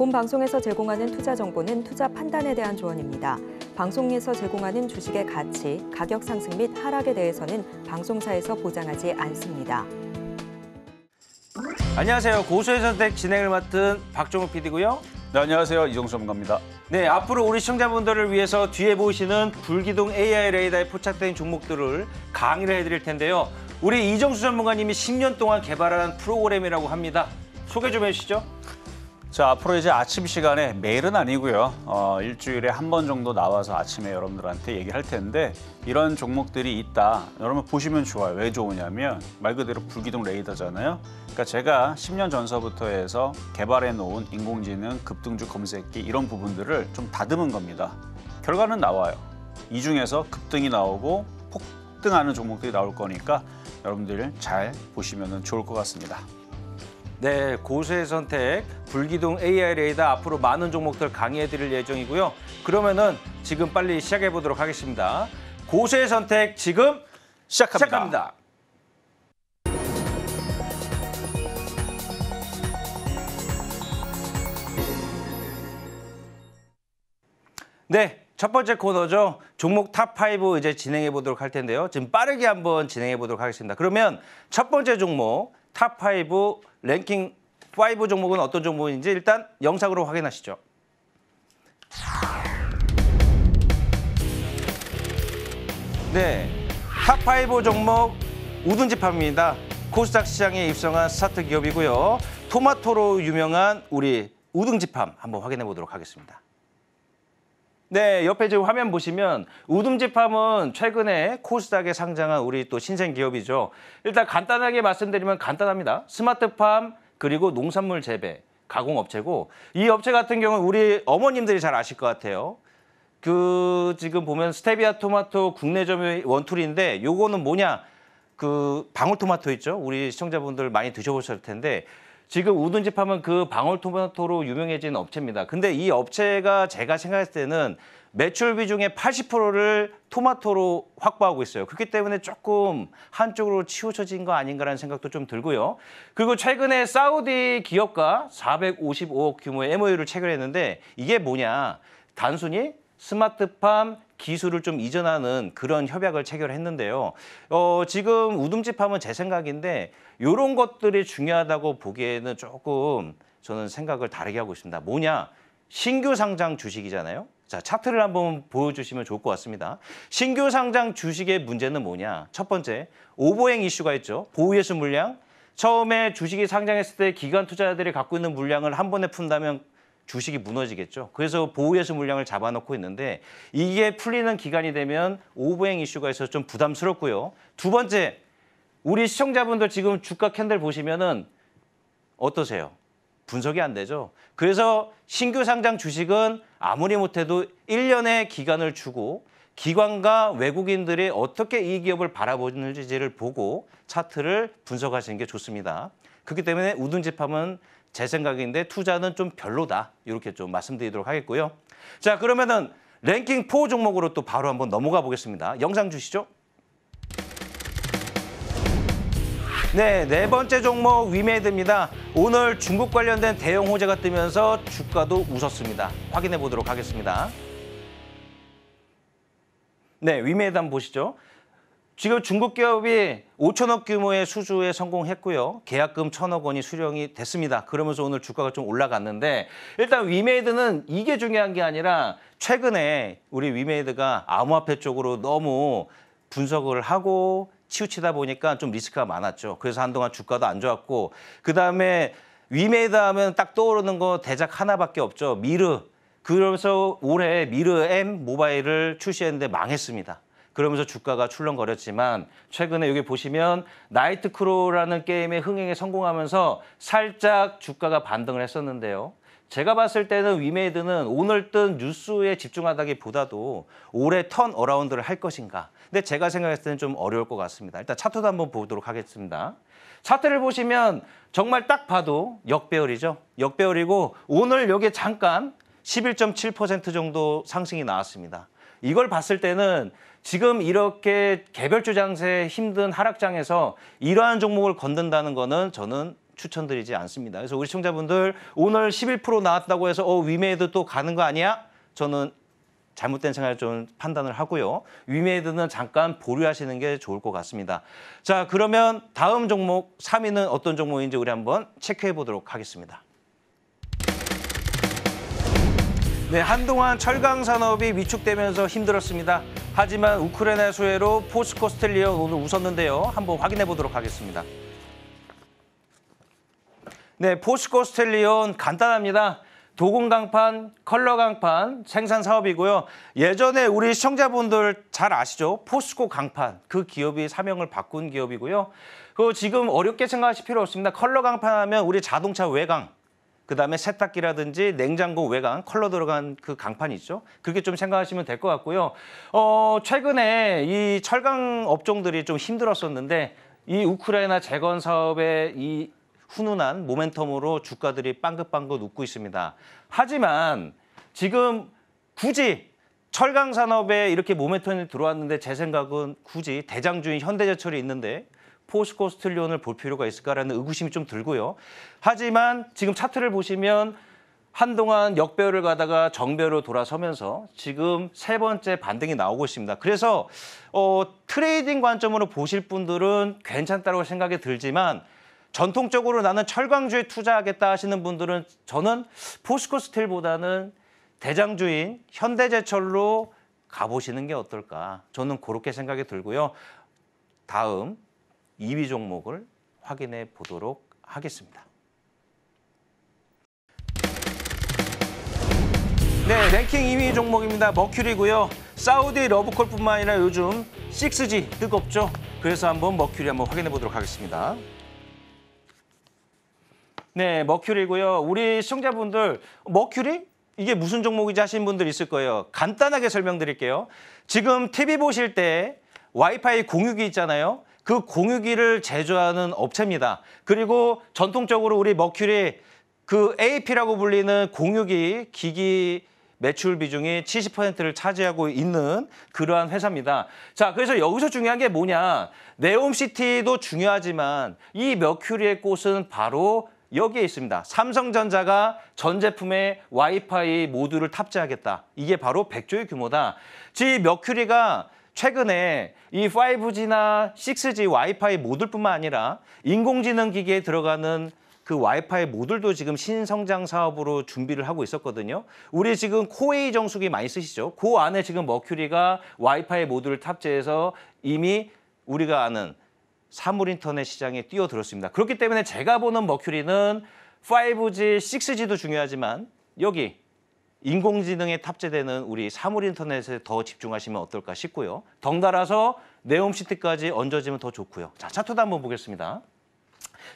본 방송에서 제공하는 투자 정보는 투자 판단에 대한 조언입니다. 방송에서 제공하는 주식의 가치, 가격 상승 및 하락에 대해서는 방송사에서 보장하지 않습니다. 안녕하세요. 고수의 선택 진행을 맡은 박종욱 PD고요. 네, 안녕하세요. 이종수 전문가입니다. 네, 앞으로 우리 시청자분들을 위해서 뒤에 보시는 불기동 AI 레이더에 포착된 종목들을 강의를 해드릴 텐데요. 우리 이종수 전문가님이 10년 동안 개발한 프로그램이라고 합니다. 소개 좀 해주시죠. 자, 앞으로 이제 아침 시간에 매일은 아니고요. 어, 일주일에 한 번 정도 나와서 아침에 여러분들한테 얘기를 할 텐데 이런 종목들이 있다. 여러분 보시면 좋아요. 왜 좋으냐면 말 그대로 불기둥 레이더잖아요. 그러니까 제가 10년 전서부터 해서 개발해 놓은 인공지능 급등주 검색기 이런 부분들을 좀 다듬은 겁니다. 결과는 나와요. 이 중에서 급등이 나오고 폭등하는 종목들이 나올 거니까 여러분들 잘 보시면 좋을 것 같습니다. 네, 고수의 선택, 불기둥 AI 레이더 앞으로 많은 종목들 강의해드릴 예정이고요. 그러면은 지금 빨리 시작해보도록 하겠습니다. 고수의 선택 지금 시작합니다. 시작합니다. 네, 첫 번째 코너죠. 종목 탑 5 이제 진행해 보도록 할 텐데요. 지금 빠르게 한번 진행해 보도록 하겠습니다. 그러면 첫 번째 종목 탑5 랭킹 5 종목은 어떤 종목인지 일단 영상으로 확인하시죠. 네, 탑 5 종목 우둔지파입니다. 코스닥 시장에 입성한 스타트 기업이고요. 토마토로 유명한 우리 우등지팜 한번 확인해 보도록 하겠습니다. 네, 옆에 지금 화면 보시면 우둠집함은 최근에 코스닥에 상장한 우리 또 신생 기업이죠. 일단 간단하게 말씀드리면 간단합니다. 스마트팜 그리고 농산물 재배 가공업체고 이 업체 같은 경우는 우리 어머님들이 잘 아실 것 같아요. 그 지금 보면 스테비아 토마토 국내점의 원툴인데 요거는 뭐냐 그 방울토마토 있죠 우리 시청자분들 많이 드셔보셨을 텐데 지금 우둔집합은 그 방울토마토로 유명해진 업체입니다. 근데 이 업체가 제가 생각했을 때는 매출 비중의 80%를 토마토로 확보하고 있어요. 그렇기 때문에 조금 한쪽으로 치우쳐진 거 아닌가라는 생각도 좀 들고요. 그리고 최근에 사우디 기업과 455억 규모의 MOU를 체결했는데 이게 뭐냐. 단순히 스마트팜 기술을 좀 이전하는 그런 협약을 체결했는데요. 어, 지금 우 d 집하면제 생각인데 이런 것들이 중요하다고 보기에는 조금 저는 생각을 다르게 하고 있습니다. 뭐냐? 신규 상장 주식이잖아요. 자, 차트를 한번 보여주시면 좋을 것 같습니다. 신규 상장 주식의 문제는 뭐냐? 첫 번째, 오버행 이슈가 있죠. 보유예수 물량. 처음에 주식이 상장했을 때 기관 투자자들이 갖고 있는 물량을 한 번에 푼다면 주식이 무너지겠죠. 그래서 보호예수 물량을 잡아놓고 있는데 이게 풀리는 기간이 되면 오버행 이슈가 있어서 좀 부담스럽고요. 두 번째, 우리 시청자분들 지금 주가 캔들 보시면은 어떠세요? 분석이 안 되죠. 그래서 신규 상장 주식은 아무리 못해도 1년의 기간을 주고 기관과 외국인들이 어떻게 이 기업을 바라보는지를 보고 차트를 분석하시는 게 좋습니다. 그렇기 때문에 우둔집합은 제 생각인데 투자는 좀 별로다. 이렇게 좀 말씀드리도록 하겠고요. 자, 그러면은 랭킹 4 종목으로 또 바로 한번 넘어가 보겠습니다. 영상 주시죠. 네, 네 번째 종목 위메드입니다. 오늘 중국 관련된 대형 호재가 뜨면서 주가도 웃었습니다. 확인해 보도록 하겠습니다. 네, 위메드 한번 보시죠. 지금 중국 기업이 5천억 규모의 수주에 성공했고요. 계약금 천억 원이 수령이 됐습니다. 그러면서 오늘 주가가 좀 올라갔는데 일단 위메이드는 이게 중요한 게 아니라 최근에 우리 위메이드가 암호화폐 쪽으로 너무 분석을 하고 치우치다 보니까 좀 리스크가 많았죠. 그래서 한동안 주가도 안 좋았고 그다음에 위메이드 하면 딱 떠오르는 거 대작 하나밖에 없죠. 미르. 그러면서 올해 미르 M 모바일을 출시했는데 망했습니다. 그러면서 주가가 출렁거렸지만 최근에 여기 보시면 나이트 크로라는 게임의 흥행에 성공하면서 살짝 주가가 반등을 했었는데요. 제가 봤을 때는 위메이드는 오늘 뜬 뉴스에 집중하다기보다도 올해 턴 어라운드를 할 것인가. 근데 제가 생각했을 때는 좀 어려울 것 같습니다. 일단 차트도 한번 보도록 하겠습니다. 차트를 보시면 정말 딱 봐도 역배열이죠. 역배열이고 오늘 여기 잠깐 11.7% 정도 상승이 나왔습니다. 이걸 봤을 때는 지금 이렇게 개별주 장세 힘든 하락장에서 이러한 종목을 건든다는 거는 저는 추천드리지 않습니다. 그래서 우리 시청자분들 오늘 11% 나왔다고 해서 어 위메이드 또 가는 거 아니야? 저는 잘못된 생각을 좀 판단을 하고요. 위메이드는 잠깐 보류하시는 게 좋을 것 같습니다. 자 그러면 다음 종목 3위는 어떤 종목인지 우리 한번 체크해 보도록 하겠습니다. 네, 한동안 철강 산업이 위축되면서 힘들었습니다. 하지만 우크라이나 수혜로 포스코스텔리온 오늘 웃었는데요. 한번 확인해 보도록 하겠습니다. 네, 포스코스텔리온 간단합니다. 도금 강판, 컬러 강판 생산 사업이고요. 예전에 우리 시청자분들 잘 아시죠? 포스코 강판 그 기업이 사명을 바꾼 기업이고요. 그 지금 어렵게 생각하실 필요 없습니다. 컬러 강판하면 우리 자동차 외강 그다음에 세탁기라든지 냉장고 외관 컬러 들어간 그 강판 있죠. 그렇게 좀 생각하시면 될 것 같고요. 어, 최근에 이 철강 업종들이 좀 힘들었었는데 이 우크라이나 재건 사업에이 훈훈한 모멘텀으로 주가들이 빵긋빵긋 웃고 있습니다. 하지만 지금 굳이 철강 산업에 이렇게 모멘텀이 들어왔는데 제 생각은 굳이 대장주인 현대제철이 있는데 포스코스틸리온을 볼 필요가 있을까라는 의구심이 좀 들고요. 하지만 지금 차트를 보시면 한동안 역배열을 가다가 정배열로 돌아서면서 지금 세 번째 반등이 나오고 있습니다. 그래서 어, 트레이딩 관점으로 보실 분들은 괜찮다고 생각이 들지만 전통적으로 나는 철강주에 투자하겠다 하시는 분들은 저는 포스코스틸보다는 대장주인 현대제철로 가보시는 게 어떨까 저는 그렇게 생각이 들고요. 다음 2위 종목을 확인해 보도록 하겠습니다. 네, 랭킹 2위 종목입니다. 머큐리고요. 사우디 러브콜뿐만 아니라 요즘 6G 뜨겁죠? 그래서 한번 머큐리 한번 확인해 보도록 하겠습니다. 네, 머큐리고요. 우리 시청자분들, 머큐리? 이게 무슨 종목이지 하신 분들 있을 거예요. 간단하게 설명드릴게요. 지금 TV 보실 때 와이파이 공유기 있잖아요. 그 공유기를 제조하는 업체입니다. 그리고 전통적으로 우리 머큐리 그 AP라고 불리는 공유기 기기 매출 비중이 70%를 차지하고 있는 그러한 회사입니다. 자, 그래서 여기서 중요한 게 뭐냐. 네옴시티도 중요하지만 이 머큐리의 꽃은 바로 여기에 있습니다. 삼성전자가 전 제품에 와이파이 모듈을 탑재하겠다. 이게 바로 100조의 규모다. 지 머큐리가 최근에 이 5G나 6G 와이파이 모듈뿐만 아니라 인공지능 기기에 들어가는 그 와이파이 모듈도 지금 신성장 사업으로 준비를 하고 있었거든요. 우리 지금 코웨이 정수기 많이 쓰시죠? 그 안에 지금 머큐리가 와이파이 모듈을 탑재해서 이미 우리가 아는 사물 인터넷 시장에 뛰어들었습니다. 그렇기 때문에 제가 보는 머큐리는 5G, 6G도 중요하지만 여기 인공지능에 탑재되는 우리 사물 인터넷에 더 집중하시면 어떨까 싶고요. 덩달아서 네옴시트까지 얹어지면 더 좋고요. 자, 차트도 한번 보겠습니다.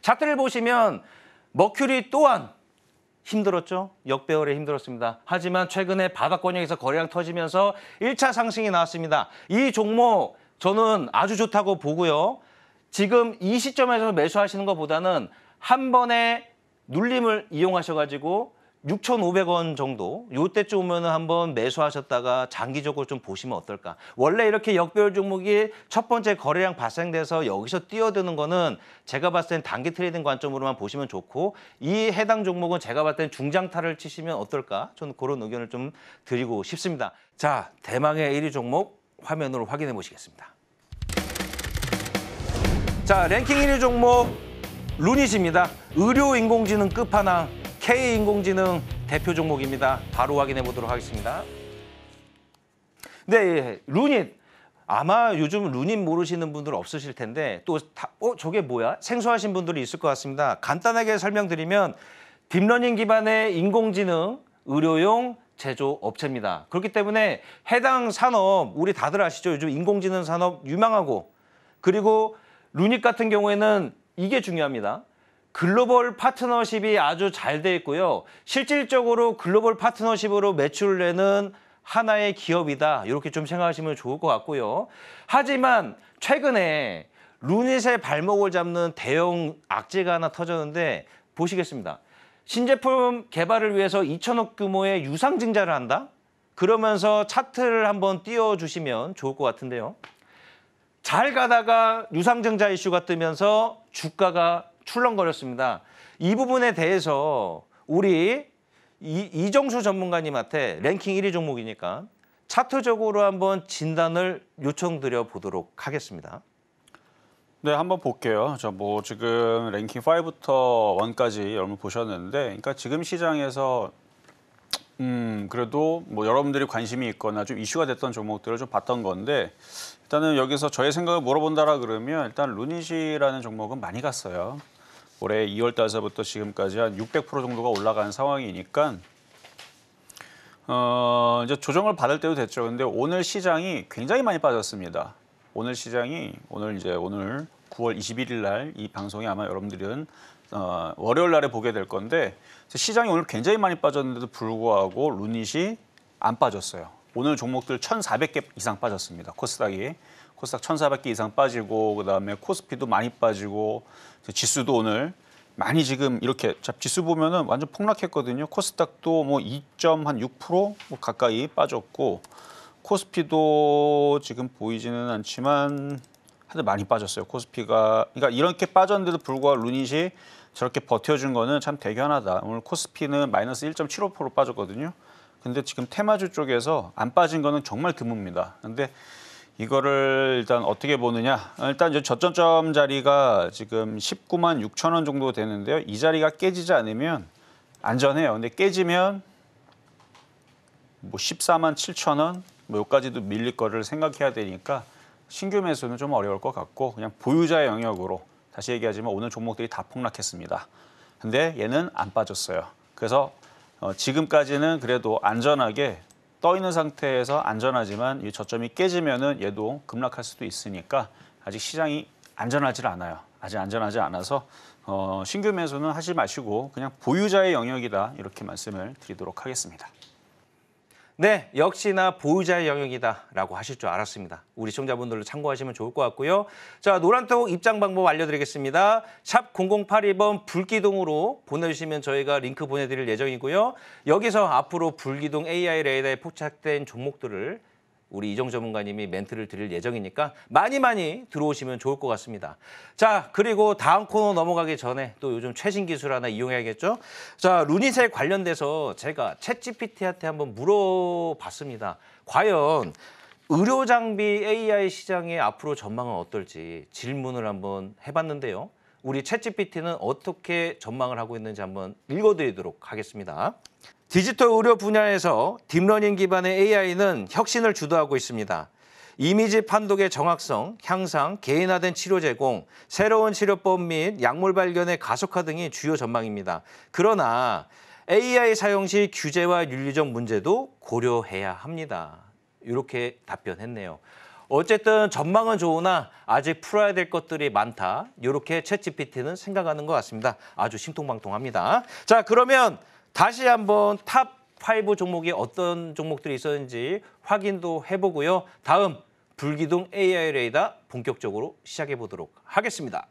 차트를 보시면 머큐리 또한 힘들었죠. 역배열에 힘들었습니다. 하지만 최근에 바닥권역에서 거래량 터지면서 1차 상승이 나왔습니다. 이 종목 저는 아주 좋다고 보고요. 지금 이 시점에서 매수하시는 것보다는 한 번에 눌림을 이용하셔가지고 6,500원 정도 요때쯤오면 한번 매수하셨다가 장기적으로 좀 보시면 어떨까 원래 이렇게 역별 종목이 첫 번째 거래량 발생돼서 여기서 뛰어드는 거는 제가 봤을 땐 단기 트레이딩 관점으로만 보시면 좋고 이 해당 종목은 제가 봤을 땐 중장타를 치시면 어떨까 저는 그런 의견을 좀 드리고 싶습니다 자 대망의 1위 종목 화면으로 확인해 보시겠습니다 자 랭킹 1위 종목 루닛입니다 의료 인공지능 끝판왕 K인공지능 대표 종목입니다. 바로 확인해 보도록 하겠습니다. 네, 루닛. 예, 예. 아마 요즘 루닛 모르시는 분들 없으실 텐데 또 다, 어, 저게 뭐야? 생소하신 분들이 있을 것 같습니다. 간단하게 설명드리면 딥러닝 기반의 인공지능 의료용 제조업체입니다. 그렇기 때문에 해당 산업 우리 다들 아시죠? 요즘 인공지능 산업 유망하고 그리고 루닛 같은 경우에는 이게 중요합니다. 글로벌 파트너십이 아주 잘 돼 있고요. 실질적으로 글로벌 파트너십으로 매출을 내는 하나의 기업이다. 이렇게 좀 생각하시면 좋을 것 같고요. 하지만 최근에 루닛의 발목을 잡는 대형 악재가 하나 터졌는데 보시겠습니다. 신제품 개발을 위해서 2천억 규모의 유상증자를 한다? 그러면서 차트를 한번 띄워주시면 좋을 것 같은데요. 잘 가다가 유상증자 이슈가 뜨면서 주가가 출렁거렸습니다. 이 부분에 대해서 우리 이, 정수 전문가님한테 랭킹 1위 종목이니까 차트적으로 한번 진단을 요청드려 보도록 하겠습니다. 네, 한번 볼게요. 저 뭐 지금 랭킹 5부터 1까지 여러분 보셨는데, 그러니까 지금 시장에서 음 그래도 뭐 여러분들이 관심이 있거나 좀 이슈가 됐던 종목들을 좀 봤던 건데 일단은 여기서 저의 생각을 물어본다라 그러면 일단 루닛이라는 종목은 많이 갔어요. 올해 2월 달서부터 지금까지 한 600% 정도가 올라간 상황이니까 어, 이제 조정을 받을 때도 됐죠. 근데 오늘 시장이 굉장히 많이 빠졌습니다. 오늘 시장이 오늘 이제 오늘 9월 21일 날 이 방송이 아마 여러분들은 어, 월요일 날에 보게 될 건데 시장이 오늘 굉장히 많이 빠졌는데도 불구하고 루닛이 안 빠졌어요. 오늘 종목들 1,400개 이상 빠졌습니다. 코스닥이. 코스닥 1,400개 이상 빠지고 그다음에 코스피도 많이 빠지고 지수도 오늘 많이 지금 이렇게 지수 보면은 완전 폭락했거든요. 코스닥도 뭐 2.6% 뭐 가까이 빠졌고 코스피도 지금 보이지는 않지만 하여튼 많이 빠졌어요. 코스피가 그러니까 이렇게 빠졌는데도 불구하고 루닛이 저렇게 버텨준 거는 참 대견하다. 오늘 코스피는 마이너스 1.75% 빠졌거든요. 근데 지금 테마주 쪽에서 안 빠진 거는 정말 드뭅니다. 근데 이거를 일단 어떻게 보느냐. 일단 이제 저점점 자리가 지금 19만 6천 원 정도 되는데요. 이 자리가 깨지지 않으면 안전해요. 근데 깨지면 뭐 14만 7천 원, 뭐 여기까지도 밀릴 거를 생각해야 되니까 신규 매수는 좀 어려울 것 같고 그냥 보유자의 영역으로 다시 얘기하지만 오늘 종목들이 다 폭락했습니다. 근데 얘는 안 빠졌어요. 그래서 어, 지금까지는 그래도 안전하게 떠 있는 상태에서 안전하지만 이 저점이 깨지면은 얘도 급락할 수도 있으니까 아직 시장이 안전하지 않아요. 아직 안전하지 않아서 어, 신규 매수는 하지 마시고 그냥 보유자의 영역이다 이렇게 말씀을 드리도록 하겠습니다. 네, 역시나 보유자의 영역이다라고 하실 줄 알았습니다. 우리 시청자분들로 참고하시면 좋을 것 같고요. 자, 노란톡 입장 방법 알려드리겠습니다. 샵 0082번 불기둥으로 보내주시면 저희가 링크 보내드릴 예정이고요. 여기서 앞으로 불기둥 AI 레이더에 포착된 종목들을 우리 이정 전문가님이 멘트를 드릴 예정이니까 많이 많이 들어오시면 좋을 것 같습니다. 자, 그리고 다음 코너 넘어가기 전에 또 요즘 최신 기술 하나 이용해야겠죠? 자, 루닛에 관련돼서 제가 챗GPT한테 한번 물어봤습니다. 과연 의료 장비 AI 시장의 앞으로 전망은 어떨지 질문을 한번 해봤는데요. 우리 챗GPT는 어떻게 전망을 하고 있는지 한번 읽어드리도록 하겠습니다. 디지털 의료 분야에서 딥러닝 기반의 AI는 혁신을 주도하고 있습니다. 이미지 판독의 정확성, 향상, 개인화된 치료 제공, 새로운 치료법 및 약물 발견의 가속화 등이 주요 전망입니다. 그러나 AI 사용 시 규제와 윤리적 문제도 고려해야 합니다. 이렇게 답변했네요. 어쨌든 전망은 좋으나 아직 풀어야 될 것들이 많다. 이렇게 채 g p t 는 생각하는 것 같습니다. 아주 심통방통합니다. 자, 그러면 다시 한번 탑5 종목이 어떤 종목들이 있었는지 확인도 해보고요. 다음 불기둥 AI 레이더 본격적으로 시작해 보도록 하겠습니다.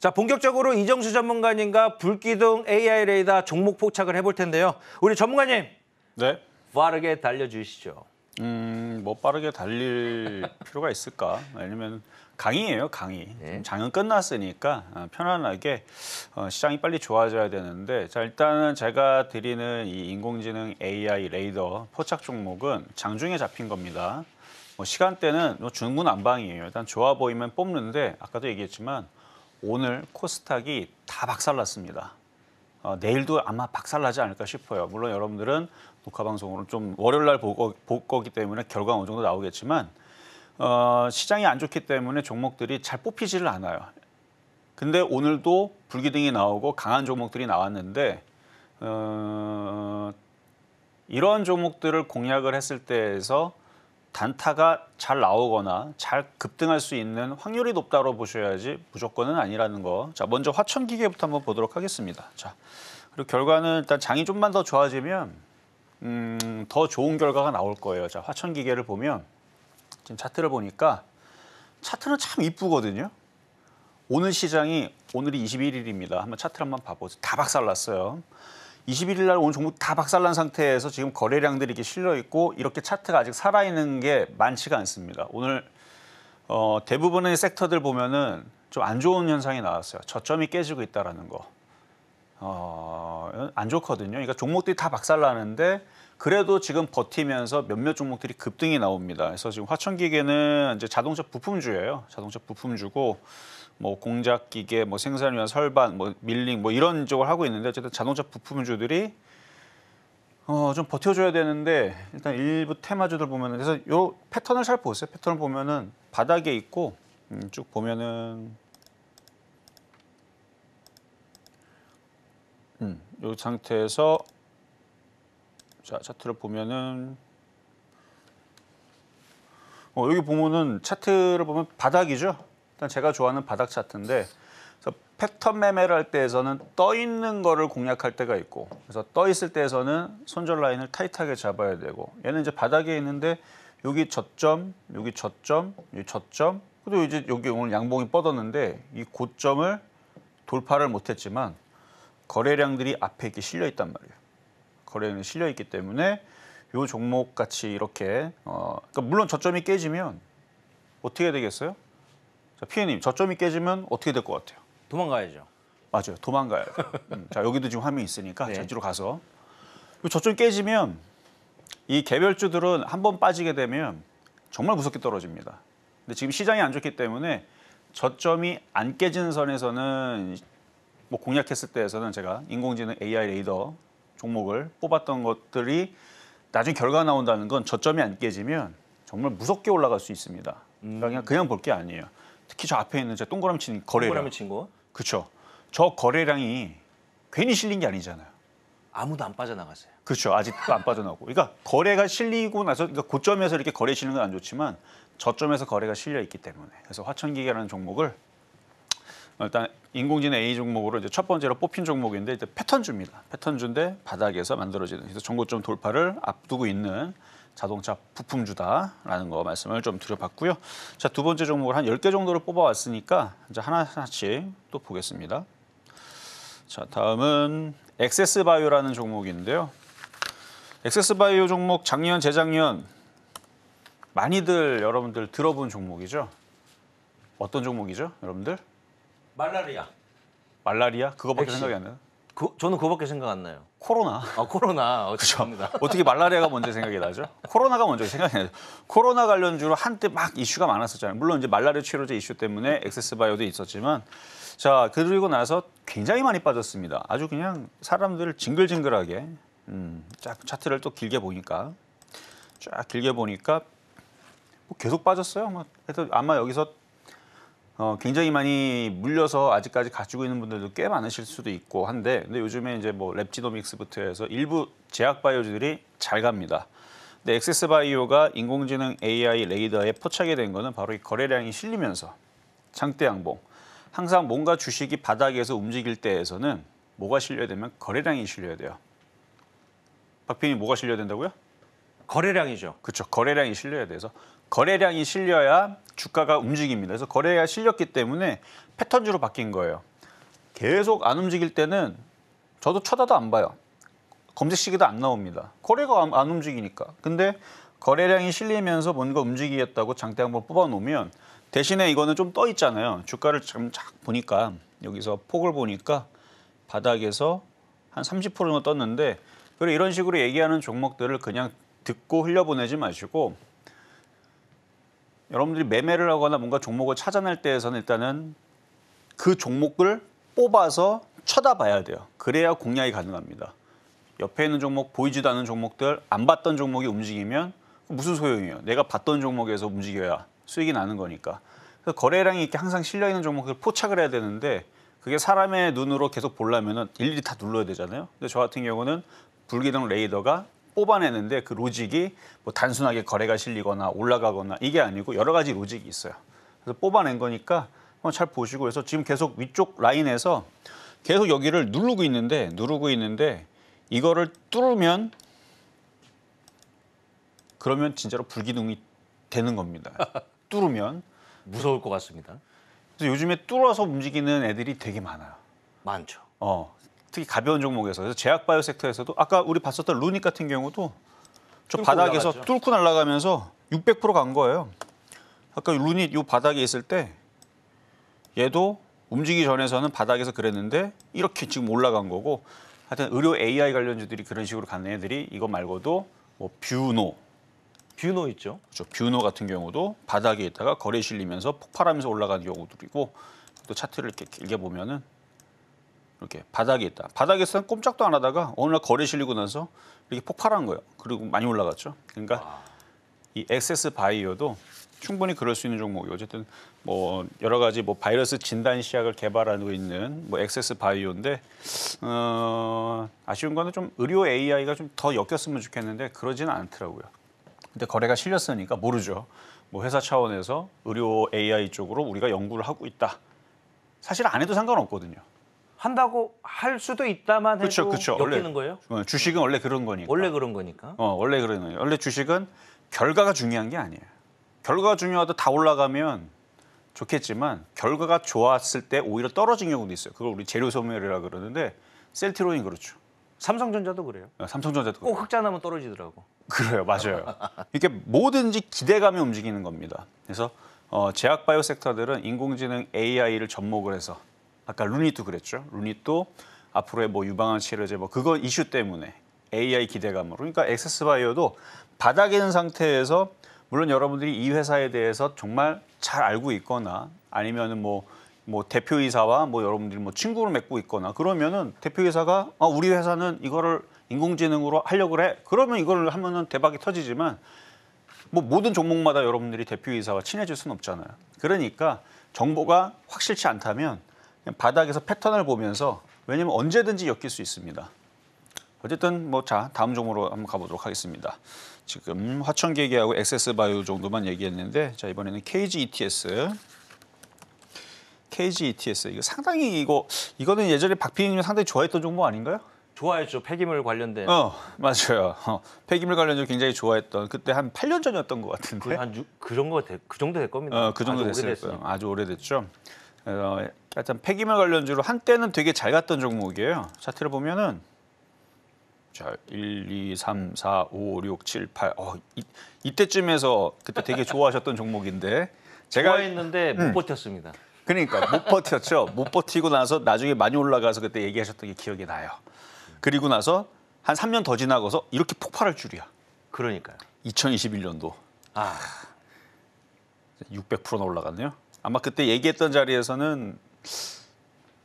자, 본격적으로 이정수 전문가님과 불기둥 AI 레이더 종목 포착을 해볼 텐데요. 우리 전문가님. 네. 빠르게 달려주시죠. 음, 뭐 빠르게 달릴 필요가 있을까? 왜냐면 강의예요, 강의. 네. 장은 끝났으니까 아, 편안하게 어, 시장이 빨리 좋아져야 되는데 자 일단은 제가 드리는 이 인공지능 AI 레이더 포착 종목은 장중에 잡힌 겁니다. 뭐 시간대는 뭐 중구난방이에요. 일단 좋아 보이면 뽑는데 아까도 얘기했지만 오늘 코스닥이 다 박살났습니다. 어, 내일도 아마 박살나지 않을까 싶어요. 물론 여러분들은 녹화 방송으로 좀 월요일 날 보고 볼 거기 때문에 결과 어느 정도 나오겠지만 어, 시장이 안 좋기 때문에 종목들이 잘 뽑히지를 않아요. 근데 오늘도 불기등이 나오고 강한 종목들이 나왔는데 어, 이런 종목들을 공략을 했을 때에서 단타가 잘 나오거나 잘 급등할 수 있는 확률이 높다고 보셔야지 무조건은 아니라는 거. 자, 먼저 화천기계부터 한번 보도록 하겠습니다. 자, 그리고 결과는 일단 장이 좀만 더 좋아지면 음, 더 좋은 결과가 나올 거예요. 자, 화천기계를 보면 지금 차트를 보니까 차트는 참 이쁘거든요. 오늘 시장이 오늘이 21일입니다. 한번 차트를 한번 봐보세요. 다 박살났어요. 21일 날 오늘 종목 다 박살난 상태에서 지금 거래량들이 이렇게 실려 있고 이렇게 차트가 아직 살아 있는 게 많지가 않습니다. 오늘 어, 대부분의 섹터들 보면은 좀 안 좋은 현상이 나왔어요. 저점이 깨지고 있다라는 거. 어, 안 좋거든요. 그러니까 종목들이 다 박살나는데 그래도 지금 버티면서 몇몇 종목들이 급등이 나옵니다. 그래서 지금 화천기계는 이제 자동차 부품주예요. 자동차 부품주고 뭐 공작기계, 뭐 생산을 위한 설반, 뭐 밀링, 뭐 이런 쪽을 하고 있는데 어쨌든 자동차 부품주들이 어, 좀 버텨줘야 되는데 일단 일부 테마주들 보면은 그래서 요 패턴을 잘 보세요. 패턴을 보면은 바닥에 있고 음, 쭉 보면은 음, 요 상태에서 자 차트를 보면은 어, 여기 보면은 차트를 보면 바닥이죠. 일단 제가 좋아하는 바닥 차트인데 그래서 패턴 매매를 할 때에서는 떠 있는 거를 공략할 때가 있고 그래서 떠 있을 때에서는 손절 라인을 타이트하게 잡아야 되고 얘는 이제 바닥에 있는데 여기 저점, 여기 저점, 여기 저점 그리고 이제 여기 오늘 양봉이 뻗었는데 이 고점을 돌파를 못했지만 거래량들이 앞에 이렇게 실려 있단 말이에요. 거래량이 실려 있기 때문에 이 종목 같이 이렇게 어, 그러니까 물론 저점이 깨지면 어떻게 되겠어요? 자, 피해님 저점이 깨지면 어떻게 될 것 같아요? 도망가야죠. 맞아요. 도망가요. 음, 자 여기도 지금 화면이 있으니까 네. 저쪽으로 가서 저점 깨지면 이 개별주들은 한 번 빠지게 되면 정말 무섭게 떨어집니다. 근데 지금 시장이 안 좋기 때문에 저점이 안 깨지는 선에서는 뭐 공략했을 때에서는 제가 인공지능 AI 레이더 종목을 뽑았던 것들이 나중에 결과 가 나온다는 건 저점이 안 깨지면 정말 무섭게 올라갈 수 있습니다. 그 그냥, 그냥 볼 게 아니에요. 특히 저 앞에 있는 저 동그라미 친 거래량. 동그라미 친 거. 그렇죠. 저 거래량이 괜히 실린 게 아니잖아요. 아무도 안 빠져나갔어요. 그렇죠. 아직도 안 빠져나오고. 그러니까 거래가 실리고 나서 그러니까 고점에서 이렇게 거래 실리는 건 안 좋지만 저점에서 거래가 실려 있기 때문에. 그래서 화천기계라는 종목을 어, 일단 인공지능 A 종목으로 이제 첫 번째로 뽑힌 종목인데 이제 패턴주입니다. 패턴주인데 바닥에서 만들어지는 그래서 전고점 돌파를 앞두고 있는 자동차 부품주다라는 거 말씀을 좀 드려봤고요. 자, 두 번째 종목을 한1 0개 정도를 뽑아왔으니까 이제 하나하나씩 또 보겠습니다. 자, 다음은 엑세스바이오라는 종목인데요. 엑세스바이오 종목 작년, 재작년 많이들 여러분들 들어본 종목이죠? 어떤 종목이죠, 여러분들? 말라리아. 말라리아? 그거밖에 백신. 생각이 안 나요? 그, 저는 그거밖에 생각 안 나요. 코로나. 아 코로나. 어, 죄송 어떻게 말라리아가 먼저 생각이 나죠? 코로나가 먼저 생각이 나죠. 코로나 관련주로 한때 막 이슈가 많았었잖아요. 물론 이제 말라리아 치료제 이슈 때문에 엑세스바이오도 있었지만 자 그리고 나서 굉장히 많이 빠졌습니다. 아주 그냥 사람들을 징글징글하게 음, 쫙 차트를 또 길게 보니까 쫙 길게 보니까 뭐 계속 빠졌어요. 뭐, 하여튼 아마 여기서 어, 굉장히 많이 물려서 아직까지 가지고 있는 분들도 꽤 많으실 수도 있고 한데 근데 요즘에 이제 뭐 랩지노믹스부터 해서 일부 제약 바이오주들이 잘 갑니다. 근데 엑세스 바이오가 인공지능 AI 레이더에 포착이 된 거는 바로 이 거래량이 실리면서 장대 양봉 항상 뭔가 주식이 바닥에서 움직일 때에서는 뭐가 실려야 되면 거래량이 실려야 돼요. 박빈이 뭐가 실려야 된다고요? 거래량이죠. 그렇죠. 거래량이 실려야 돼서 거래량이 실려야 주가가 움직입니다. 그래서 거래가 실렸기 때문에 패턴주로 바뀐 거예요. 계속 안 움직일 때는 저도 쳐다도 안 봐요. 검색시계도 안 나옵니다. 거래가 안 움직이니까. 근데 거래량이 실리면서 뭔가 움직이겠다고 장대 한번 뽑아놓으면 대신에 이거는 좀 떠 있잖아요. 주가를 지금 쫙 보니까 여기서 폭을 보니까 바닥에서 한 30% 정도 떴는데 그리고 이런 식으로 얘기하는 종목들을 그냥 듣고 흘려보내지 마시고 여러분들이 매매를 하거나 뭔가 종목을 찾아낼 때에서는 일단은 그 종목을 뽑아서 쳐다봐야 돼요. 그래야 공략이 가능합니다. 옆에 있는 종목, 보이지도 않은 종목들, 안 봤던 종목이 움직이면 무슨 소용이에요. 내가 봤던 종목에서 움직여야 수익이 나는 거니까. 그래서 거래량이 이렇게 항상 실려있는 종목을 포착을 해야 되는데 그게 사람의 눈으로 계속 보려면 일일이 다 눌러야 되잖아요. 근데 저 같은 경우는 불기둥 레이더가 뽑아내는데 그 로직이 뭐 단순하게 거래가 실리거나 올라가거나 이게 아니고 여러 가지 로직이 있어요. 그래서 뽑아낸 거니까 잘 보시고 해서 지금 계속 위쪽 라인에서 계속 여기를 누르고 있는데 누르고 있는데 이거를 뚫으면 그러면 진짜로 불기둥이 되는 겁니다. 뚫으면 무서울 것 같습니다. 그래서 요즘에 뚫어서 움직이는 애들이 되게 많아요. 많죠. 어, 특히 가벼운 종목에서 제약바이오 섹터에서도 아까 우리 봤었던 루닉 같은 경우도 저 바닥에서 뚫고 날아가면서 600%간 거예요. 아까 루닛 요 바닥에 있을 때 얘도 움직이기 전에서는 바닥에서 그랬는데 이렇게 지금 올라간 거고 하여튼 의료 AI 관련주들이 그런 식으로 간 애들이 이거 말고도 뭐 뷰노 뷰노 있죠. 그렇죠. 뷰노 같은 경우도 바닥에 있다가 거래 실리면서 폭발하면서 올라간 경우들이고 또 차트를 이렇게 길게 보면은 이렇게 바닥에 있다. 바닥에서는 꼼짝도 안 하다가 어느 날 거래 실리고 나서 이렇게 폭발한 거예요. 그리고 많이 올라갔죠. 그러니까 와. 아. 이 액세스 바이오도 충분히 그럴 수 있는 종목이 어쨌든 뭐 여러 가지 뭐 바이러스 진단 시약을 개발하고 있는 뭐 액세스 바이오인데 어, 아쉬운 거는 좀 의료 AI가 좀 더 엮였으면 좋겠는데 그러지는 않더라고요. 근데 거래가 실렸으니까 모르죠. 뭐 회사 차원에서 의료 AI 쪽으로 우리가 연구를 하고 있다. 사실 안 해도 상관없거든요. 한다고 할 수도 있다만 해도 그쵸, 그쵸. 엮이는 거예요? 어, 주식은 원래 그런 거니까. 원래 그런 거니까. 어, 원래 그런 거예요. 원래 주식은 결과가 중요한 게 아니에요. 결과가 중요하다 다 올라가면 좋겠지만 결과가 좋았을 때 오히려 떨어진 경우도 있어요. 그걸 우리 재료 소멸이라 그러는데 셀트로인 그렇죠. 삼성전자도 그래요. 어, 삼성전자도 꼭 그래요. 흑자 나면 떨어지더라고. 그래요, 맞아요. 이게 뭐든지 기대감이 움직이는 겁니다. 그래서 어, 제약 바이오 섹터들은 인공지능 AI를 접목을 해서 아까 루니도 그랬죠. 루니도 앞으로의 뭐 유방암 치료제 뭐 그거 이슈 때문에 AI 기대감으로 그러니까 엑세스바이어도 바닥에 있는 상태에서 물론 여러분들이 이 회사에 대해서 정말 잘 알고 있거나 아니면은 뭐, 뭐 대표이사와 뭐 여러분들이 뭐 친구를 맺고 있거나 그러면은 대표이사가 아, 우리 회사는 이거를 인공지능으로 하려고 그래 그러면 이걸 하면은 대박이 터지지만 뭐 모든 종목마다 여러분들이 대표이사와 친해질 수는 없잖아요. 그러니까 정보가 확실치 않다면 바닥에서 패턴을 보면서 왜냐면 언제든지 엮일 수 있습니다. 어쨌든 뭐 자 다음 종으로 한번 가보도록 하겠습니다. 지금 화천계기하고 액세스바이오 정도만 얘기했는데 자 이번에는 KGETS KGETS 이거 상당히 이거 이거는 예전에 박피디이 상당히 좋아했던 종목 아닌가요? 좋아했죠. 폐기물 관련된. 어, 맞아요. 어, 폐기물 관련된 굉장히 좋아했던 그때 한 8년 전이었던 것 같은데. 그 한그 정도 될, 그 정도 될 겁니다. 어, 그 정도 됐을 거예요. 아주 오래됐죠. 어, 일단 폐기물 관련주로 한때는 되게 잘 갔던 종목이에요. 차트를 보면은 자, 1, 2, 3, 4, 5, 6, 7, 8. 어, 이, 이때쯤에서 그때 되게 좋아하셨던 종목인데 제가 좋했는데못 음. 버텼습니다. 그러니까 못 버텼죠. 못 버티고 나서 나중에 많이 올라가서 그때 얘기하셨던 게 기억이 나요. 그리고 나서 한 3년 더 지나고서 이렇게 폭발할 줄이야. 그러니까요. 2021년도. 아. 600%나 올라갔네요. 아마 그때 얘기했던 자리에서는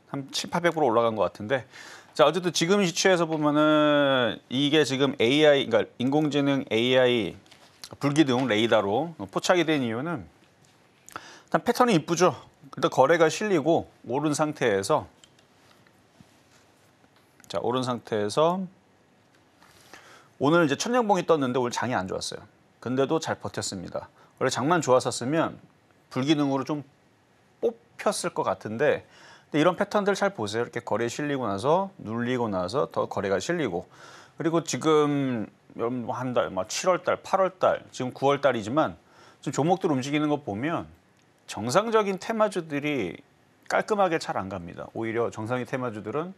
한 7, 800으로 올라간 것 같은데 자 어쨌든 지금 시추에서 보면은 이게 지금 AI 그러니까 인공지능 AI 불기둥 레이더로 포착이 된 이유는 일단 패턴이 이쁘죠. 일단 거래가 실리고 오른 상태에서 자 오른 상태에서 오늘 이제 천냥봉이 떴는데 오늘 장이 안 좋았어요. 근데도 잘 버텼습니다. 원래 장만 좋았었으면 불기능으로 좀 뽑혔을 것 같은데 근데 이런 패턴들 잘 보세요. 이렇게 거래 실리고 나서 눌리고 나서 더 거래가 실리고 그리고 지금 한 달, 막 뭐 7월 달, 8월 달, 지금 9월 달이지만 지금 종목들 움직이는 거 보면 정상적인 테마주들이 깔끔하게 잘 안 갑니다. 오히려 정상의 테마주들은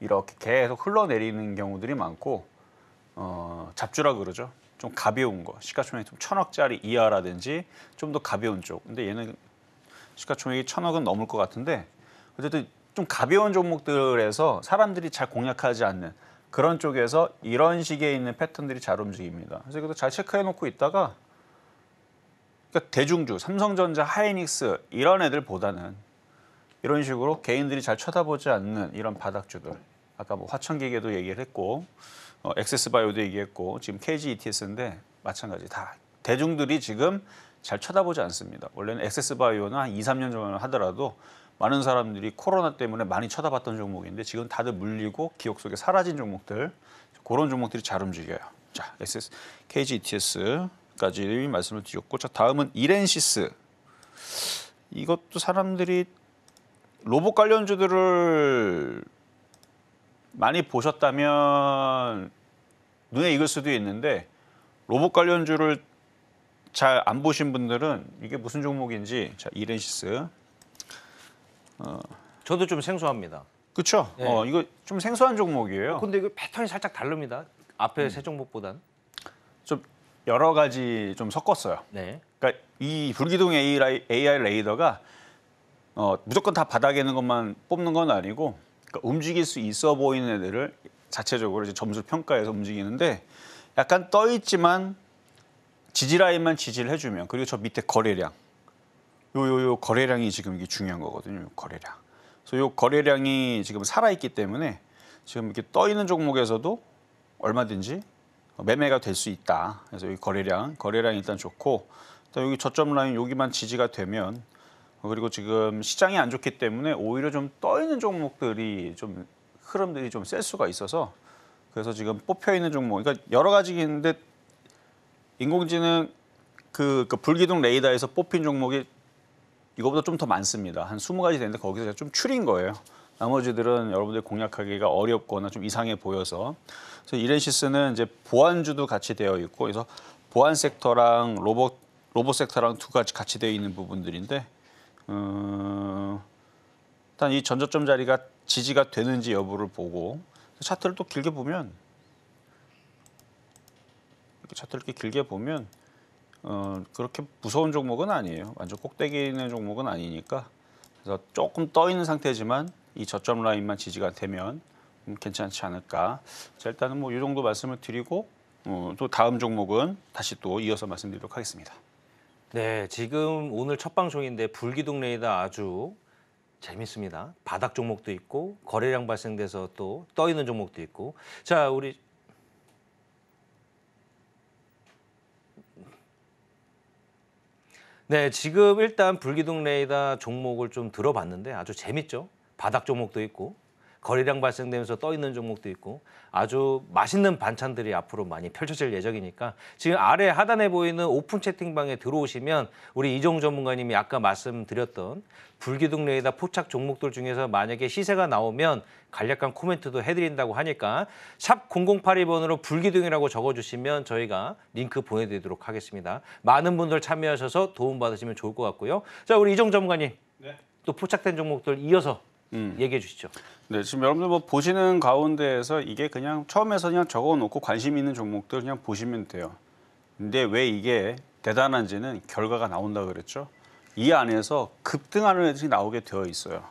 이렇게 계속 흘러내리는 경우들이 많고 어, 잡주라 그러죠. 좀 가벼운 거, 시가총액 좀 천억짜리 이하라든지 좀 더 가벼운 쪽. 근데 얘는 시가총액이 천억은 넘을 것 같은데 어쨌든 좀 가벼운 종목들에서 사람들이 잘 공략하지 않는 그런 쪽에서 이런 식에 있는 패턴들이 잘 움직입니다. 그래서 이것도 잘 체크해 놓고 있다가 그러니까 대중주, 삼성전자, 하이닉스 이런 애들보다는 이런 식으로 개인들이 잘 쳐다보지 않는 이런 바닥주들 아까 뭐 화천기계도 얘기를 했고 어, 엑세스바이오도 얘기했고 지금 KGETS인데 마찬가지 다 대중들이 지금 잘 쳐다보지 않습니다. 원래는 액세스바이오나한 2, 3년 전만 하더라도 많은 사람들이 코로나 때문에 많이 쳐다봤던 종목인데 지금 다들 물리고 기억 속에 사라진 종목들 그런 종목들이 잘 움직여요. 자, SS, k g t s 까지 말씀을 드렸고 자 다음은 이렌시스 이것도 사람들이 로봇 관련주들을 많이 보셨다면 눈에 익을 수도 있는데 로봇 관련주를 잘안 보신 분들은 이게 무슨 종목인지 자, 이렌시스 어, 저도 좀 생소합니다. 그렇죠. 네. 어, 이거 좀 생소한 종목이에요. 어, 근데 이거 패턴이 살짝 다릅니다. 앞에 음. 세 종목보단. 좀 여러 가지 좀 섞었어요. 네. 그러니까 이 불기둥 AI, AI 레이더가 어, 무조건 다 바닥에 있는 것만 뽑는 건 아니고 그러니까 움직일 수 있어 보이는 애들을 자체적으로 이제 점수 평가해서 움직이는데 약간 떠 있지만 지지라인만 지지를 해주면 그리고 저 밑에 거래량 요요요 거래량이 지금 이게 중요한 거거든요 거래량 그래서 요 거래량이 지금 살아있기 때문에 지금 이렇게 떠 있는 종목에서도 얼마든지 매매가 될 수 있다 그래서 여기 거래량 거래량 일단 좋고 또 여기 저점 라인 여기만 지지가 되면 그리고 지금 시장이 안 좋기 때문에 오히려 좀 떠 있는 종목들이 좀 흐름들이 좀 셀 수가 있어서 그래서 지금 뽑혀 있는 종목 그러니까 여러 가지있는데 인공지능 그, 그 불기둥 레이더에서 뽑힌 종목이 이거보다 좀 더 많습니다. 한 20가지 되는데 거기서 제가 좀 추린 거예요. 나머지들은 여러분들 공략하기가 어렵거나 좀 이상해 보여서 그래서 이렌시스는 이제 보안주도 같이 되어 있고 그래서 보안 섹터랑 로봇 로봇 섹터랑 두 가지 같이 되어 있는 부분들인데 음, 일단 이 전저점 자리가 지지가 되는지 여부를 보고 차트를 또 길게 보면 차트를 이렇게 길게 보면 어, 그렇게 무서운 종목은 아니에요. 완전 꼭대기 있는 종목은 아니니까 그래서 조금 떠 있는 상태지만 이 저점 라인만 지지가 되면 음, 괜찮지 않을까. 자, 일단은 뭐 이 정도 말씀을 드리고 어, 또 다음 종목은 다시 또 이어서 말씀드리도록 하겠습니다. 네, 지금 오늘 첫 방송인데 불기둥 레이더 아주 재밌습니다. 바닥 종목도 있고 거래량 발생돼서 또 떠 있는 종목도 있고. 자, 우리 네, 지금 일단 불기둥 레이더 종목을 좀 들어봤는데 아주 재밌죠. 바닥 종목도 있고 거래량 발생되면서 떠 있는 종목도 있고 아주 맛있는 반찬들이 앞으로 많이 펼쳐질 예정이니까 지금 아래 하단에 보이는 오픈 채팅방에 들어오시면 우리 이종 전문가님이 아까 말씀드렸던 불기둥 레이더 포착 종목들 중에서 만약에 시세가 나오면 간략한 코멘트도 해드린다고 하니까 샵 0082번으로 불기둥이라고 적어주시면 저희가 링크 보내드리도록 하겠습니다. 많은 분들 참여하셔서 도움받으시면 좋을 것 같고요. 자, 우리 이종 전문가님. 네. 또 포착된 종목들 이어서 음. 얘기해 주시죠. 네, 지금 여러분들 뭐 보시는 가운데에서 이게 그냥 처음에서 그냥 적어 놓고 관심 있는 종목들 그냥 보시면 돼요. 근데 왜 이게 대단한지는 결과가 나온다 그랬죠. 이 안에서 급등하는 애들이 나오게 되어 있어요.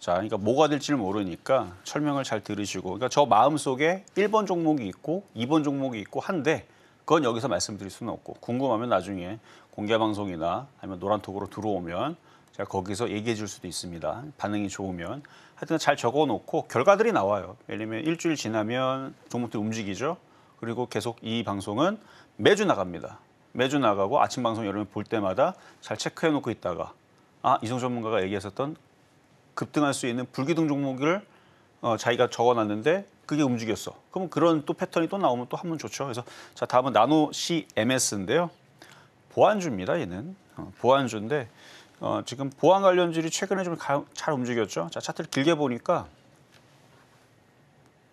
자, 그러니까 뭐가 될지 모르니까 설명을 잘 들으시고 그러니까 저 마음속에 1번 종목이 있고 2번 종목이 있고 한데 그건 여기서 말씀드릴 수는 없고 궁금하면 나중에 공개 방송이나 아니면 노란톡으로 들어오면 제가 거기서 얘기해 줄 수도 있습니다. 반응이 좋으면. 하여튼 잘 적어 놓고 결과들이 나와요. 예를 들면 일주일 지나면 종목들 움직이죠. 그리고 계속 이 방송은 매주 나갑니다. 매주 나가고 아침 방송 여러분 볼 때마다 잘 체크해 놓고 있다가 아, 이성 전문가가 얘기했었던 급등할 수 있는 불기둥 종목을 어, 자기가 적어놨는데 그게 움직였어. 그럼 그런 또 패턴이 또 나오면 또 하면 좋죠. 그래서 자 다음은 나노 CMS인데요. 보안주입니다. 얘는 어, 보안주인데 어, 지금 보안 관련주들이 최근에 좀 잘 움직였죠. 자, 차트를 길게 보니까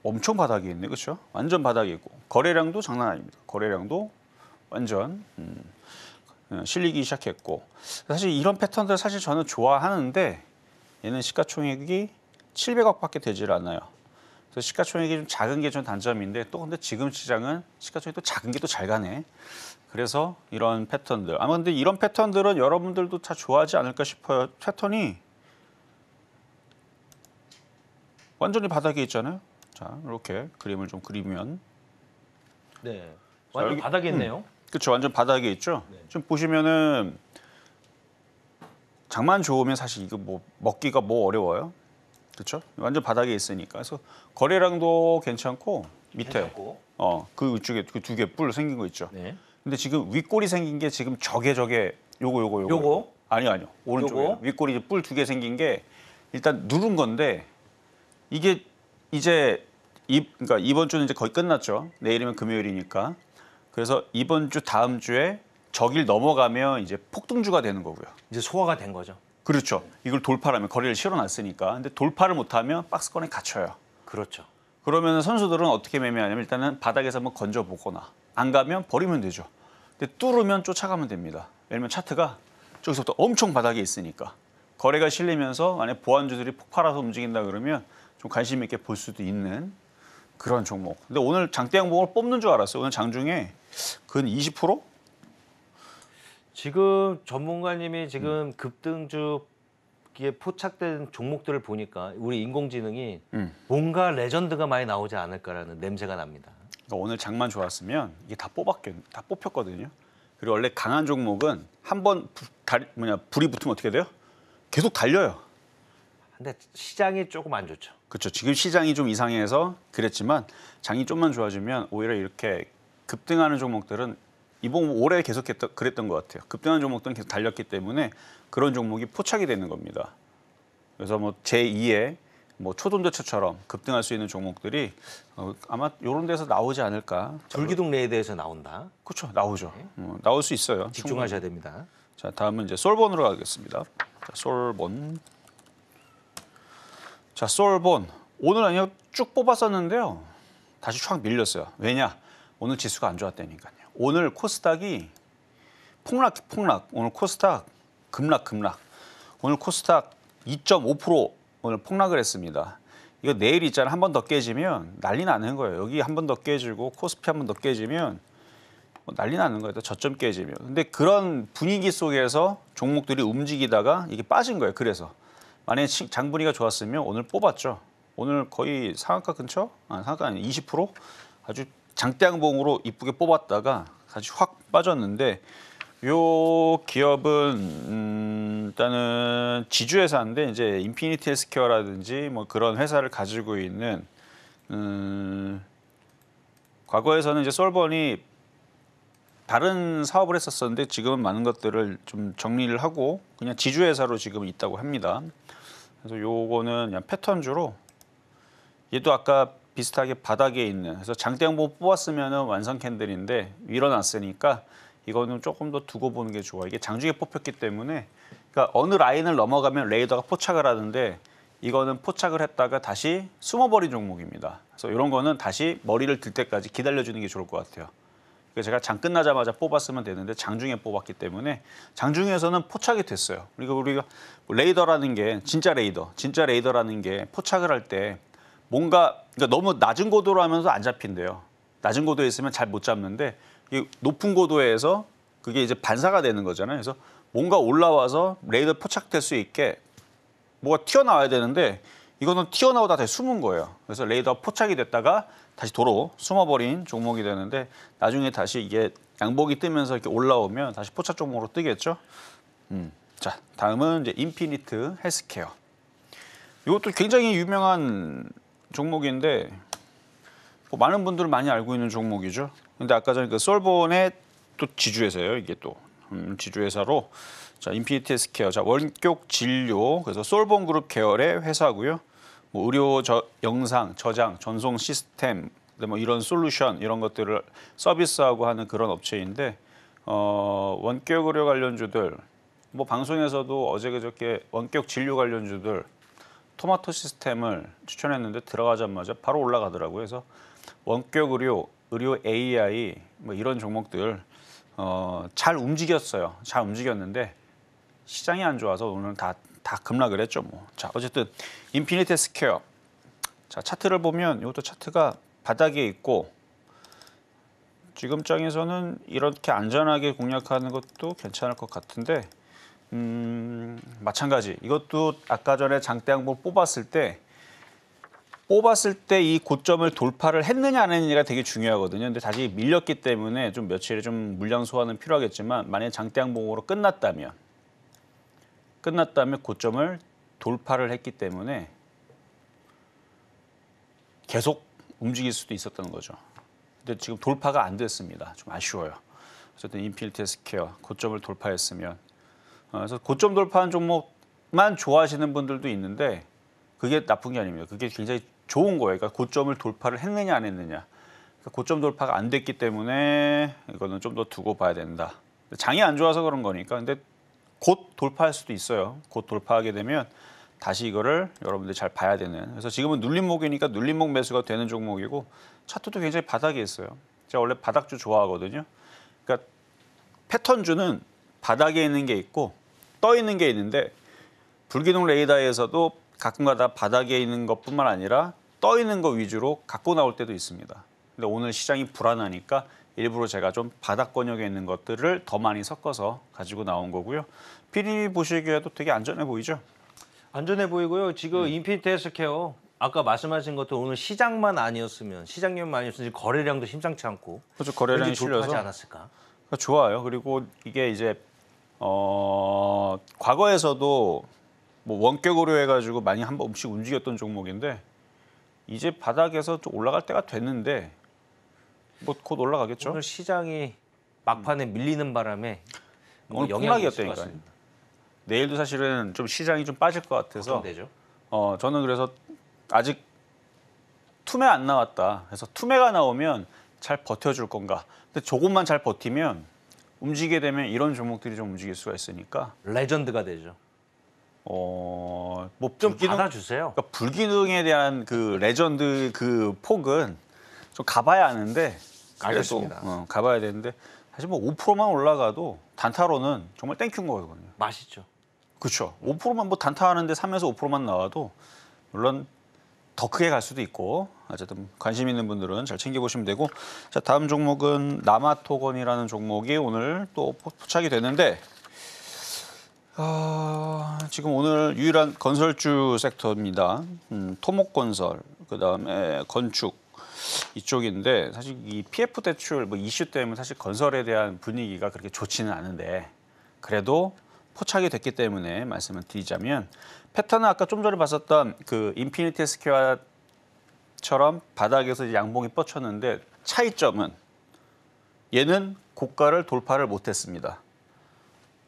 엄청 바닥이 있네, 그렇죠? 완전 바닥이 있고 거래량도 장난 아닙니다. 거래량도 완전 음, 어, 실리기 시작했고 사실 이런 패턴들 사실 저는 좋아하는데 얘는 시가총액이 700억밖에 되질 않아요. 그래서 시가총액이 좀 작은 게 좀 단점인데 또 근데 지금 시장은 시가총액도 작은 게 또 잘 가네. 그래서 이런 패턴들. 아마 근데 이런 패턴들은 여러분들도 다 좋아하지 않을까 싶어요. 패턴이 완전히 바닥에 있잖아요. 자, 이렇게 그림을 좀 그리면 네. 완전 자, 바닥에 있네요. 음, 그렇죠. 완전 바닥에 있죠. 네. 지 보시면은 장만 좋으면 사실 이거 뭐 먹기가 뭐 어려워요. 그렇죠? 완전 바닥에 있으니까. 그래서 거래량도 괜찮고 밑에 괜찮고. 어, 그 위쪽에 그두개 뿔 생긴 거 있죠. 네. 근데 지금 윗골이 생긴 게 지금 저게 저게 요거 요거 요거. 요거? 아니요 아니요 오른쪽 윗골이 뿔두 개 생긴 게 일단 누른 건데 이게 이제 이 그러니까 이번 주는 이제 거의 끝났죠. 내일이면 금요일이니까. 그래서 이번 주 다음 주에 저길 넘어가면 이제 폭등주가 되는 거고요. 이제 소화가 된 거죠. 그렇죠. 이걸 돌파하면 거리를 실어놨으니까. 근데 돌파를 못하면 박스권에 갇혀요. 그렇죠. 그러면 선수들은 어떻게 매매하냐면 일단은 바닥에서 한번 건져보거나 안 가면 버리면 되죠. 근데 뚫으면 쫓아가면 됩니다. 왜냐면 차트가 저기서부터 엄청 바닥에 있으니까. 거래가 실리면서 안에 보안주들이 폭발해서 움직인다 그러면 좀 관심 있게 볼 수도 있는 그런 종목. 근데 오늘 장대 양봉을 뽑는 줄 알았어요. 오늘 장중에 근 20%? 지금 전문가님이 지금 급등주 기에 포착된 종목들을 보니까 우리 인공지능이 음. 뭔가 레전드가 많이 나오지 않을까라는 냄새가 납니다. 그러니까 오늘 장만 좋았으면 이게 다 뽑았겠, 다 뽑혔거든요. 그리고 원래 강한 종목은 한 번 뭐냐 불이 붙으면 어떻게 돼요? 계속 달려요. 근데 시장이 조금 안 좋죠. 그렇죠. 지금 시장이 좀 이상해서 그랬지만 장이 좀만 좋아지면 오히려 이렇게 급등하는 종목들은 이번 올해 계속 그랬던 것 같아요. 급등하는 종목들은 계속 달렸기 때문에 그런 종목이 포착이 되는 겁니다. 그래서 뭐 제2의 뭐 초전도체처럼 급등할 수 있는 종목들이 어, 아마 이런 데서 나오지 않을까. 불기동 레에 대해서 나온다. 그렇죠. 나오죠. 네. 어, 나올 수 있어요. 집중하셔야 충분히. 됩니다. 자, 다음은 이제 솔본으로 가겠습니다. 자, 솔본. 자, 솔본. 오늘 아니요 쭉 뽑았었는데요. 다시 촥 밀렸어요. 왜냐? 오늘 지수가 안 좋았다니까요. 오늘 코스닥이 폭락 폭락. 오늘 코스닥 급락 급락. 오늘 코스닥 2.5% 오늘 폭락을 했습니다. 이거 내일 있잖아 한 번 더 깨지면 난리 나는 거예요. 여기 한 번 더 깨지고 코스피 한 번 더 깨지면 뭐 난리 나는 거예요. 저점 깨지면. 근데 그런 분위기 속에서 종목들이 움직이다가 이게 빠진 거예요. 그래서 만약에 장분위가 좋았으면 오늘 뽑았죠. 오늘 거의 상한가 근처? 아, 상한가 아니 20% 아주 장대양봉으로 이쁘게 뽑았다가 아주 확 빠졌는데 요 기업은 음, 일단은 지주 회사인데 이제 인피니티 헬스케어라든지 뭐 그런 회사를 가지고 있는 음, 과거에서는 이제 솔번이 다른 사업을 했었었는데 지금은 많은 것들을 좀 정리를 하고 그냥 지주 회사로 지금 있다고 합니다. 그래서 요거는 그냥 패턴주로 얘도 아까 비슷하게 바닥에 있는 그래서 장대 양봉 뽑았으면 완성 캔들인데 밀어놨으니까 이거는 조금 더 두고 보는 게 좋아. 요 이게 장중에 뽑혔기 때문에 그러니까 어느 라인을 넘어가면 레이더가 포착을 하는데 이거는 포착을 했다가 다시 숨어버린 종목입니다. 그래서 이런 거는 다시 머리를 들 때까지 기다려주는 게 좋을 것 같아요. 그래서 그러니까 제가 장 끝나자마자 뽑았으면 되는데 장중에 뽑았기 때문에 장중에서는 포착이 됐어요. 그리고 우리가 뭐 레이더라는 게 진짜 레이더, 진짜 레이더라는 게 포착을 할 때 뭔가 그러니까 너무 낮은 고도로 하면서 안 잡힌대요. 낮은 고도에 있으면 잘 못 잡는데 이 높은 고도에서 그게 이제 반사가 되는 거잖아요. 그래서 뭔가 올라와서 레이더 포착될 수 있게 뭐가 튀어나와야 되는데 이거는 튀어나오다 다시 숨은 거예요. 그래서 레이더 포착이 됐다가 다시 도로 숨어버린 종목이 되는데 나중에 다시 이게 양복이 뜨면서 이렇게 올라오면 다시 포착 종목으로 뜨겠죠. 음. 자, 다음은 이제 인피니트 헬스케어. 이것도 굉장히 유명한 종목인데 뭐 많은 분들 많이 알고 있는 종목이죠. 근데 아까 전에 그 솔본의 또 지주회사예요. 이게 또 음, 지주회사로 자 인피니티 스퀘어 자 원격 진료 그래서 솔본 그룹 계열의 회사고요. 뭐 의료 저, 영상 저장 전송 시스템 뭐 이런 솔루션 이런 것들을 서비스하고 하는 그런 업체인데 어, 원격 의료 관련주들 뭐 방송에서도 어제 그저께 원격 진료 관련주들 토마토 시스템을 추천했는데 들어가자마자 바로 올라가더라고요. 그래서 원격 의료 의료 AI 뭐 이런 종목들 어, 잘 움직였어요. 잘 움직였는데 시장이 안 좋아서 오늘 다, 다 급락을 했죠. 뭐. 자, 어쨌든 인피니티 스퀘어. 자, 차트를 보면 이것도 차트가 바닥에 있고 지금 장에서는 이렇게 안전하게 공략하는 것도 괜찮을 것 같은데 음, 마찬가지. 이것도 아까 전에 장대 항목 뽑았을 때 뽑았을 때 이 고점을 돌파를 했느냐 안 했느냐가 되게 중요하거든요. 근데 다시 밀렸기 때문에 좀 며칠에 좀 물량 소화는 필요하겠지만 만약 장대양봉으로 끝났다면 끝났다면 고점을 돌파를 했기 때문에 계속 움직일 수도 있었던 거죠. 근데 지금 돌파가 안 됐습니다. 좀 아쉬워요. 어쨌든 인필니 스퀘어 고점을 돌파했으면 어, 그래서 고점 돌파한 종목만 좋아하시는 분들도 있는데 그게 나쁜 게 아닙니다. 그게 굉장히 좋은 거예요. 그러니까 고점을 돌파를 했느냐 안 했느냐. 그러니까 고점 돌파가 안 됐기 때문에 이거는 좀 더 두고 봐야 된다. 장이 안 좋아서 그런 거니까. 근데 곧 돌파할 수도 있어요. 곧 돌파하게 되면 다시 이거를 여러분들이 잘 봐야 되는. 그래서 지금은 눌림목이니까 눌림목 매수가 되는 종목이고 차트도 굉장히 바닥에 있어요. 제가 원래 바닥주 좋아하거든요. 그러니까 패턴주는 바닥에 있는 게 있고 떠 있는 게 있는데 불기둥 레이더에서도 가끔가다 바닥에 있는 것뿐만 아니라 떠 있는 거 위주로 갖고 나올 때도 있습니다. 근데 오늘 시장이 불안하니까 일부러 제가 좀 바닥권역에 있는 것들을 더 많이 섞어서 가지고 나온 거고요. 피디님이 보시기에도 되게 안전해 보이죠? 안전해 보이고요. 지금 음. 인피니트 헬스케어 아까 말씀하신 것도 오늘 시장만 아니었으면 시장님만 아니었으면 거래량도 심상치 않고 그렇죠. 거래량이 실려서 않았을까? 아, 좋아요. 그리고 이게 이제 어 과거에서도 뭐 원격으로 해가지고 많이 한 번씩 움직였던 종목인데 이제 바닥에서 좀 올라갈 때가 됐는데 뭐곧 올라가겠죠. 오늘 시장이 막판에 밀리는 바람에 오늘 폭락이었다니까 내일도 사실은 좀 시장이 좀 빠질 것 같아서 어 저는 그래서 아직 투매 안 나왔다. 그래서 투매가 나오면 잘 버텨줄 건가. 근데 조금만 잘 버티면 움직이게 되면 이런 종목들이 좀 움직일 수가 있으니까 레전드가 되죠. 어, 뭐좀 기능 받아주세요. 그러니까 불기능에 대한 그 레전드 그 폭은 좀 가봐야 하는데 알겠습니다. 어, 가봐야 되는데 사실 뭐 5%만 올라가도 단타로는 정말 땡큐인 거거든요. 맛있죠. 그렇죠. 5%만 뭐 단타하는데 3에서 5%만 나와도 물론 더 크게 갈 수도 있고 어쨌든 관심 있는 분들은 잘 챙겨보시면 되고 자 다음 종목은 남아토건이라는 종목이 오늘 또 포착이 되는데 아, 지금 오늘 유일한 건설주 섹터입니다. 음, 토목건설, 그다음에 건축 이쪽인데 사실 이 PF 대출 뭐 이슈 때문에 사실 건설에 대한 분위기가 그렇게 좋지는 않은데 그래도 포착이 됐기 때문에 말씀을 드리자면 패턴은 아까 좀 전에 봤었던 그 인피니티 스퀘어처럼 바닥에서 양봉이 뻗쳤는데 차이점은 얘는 고가를 돌파를 못했습니다.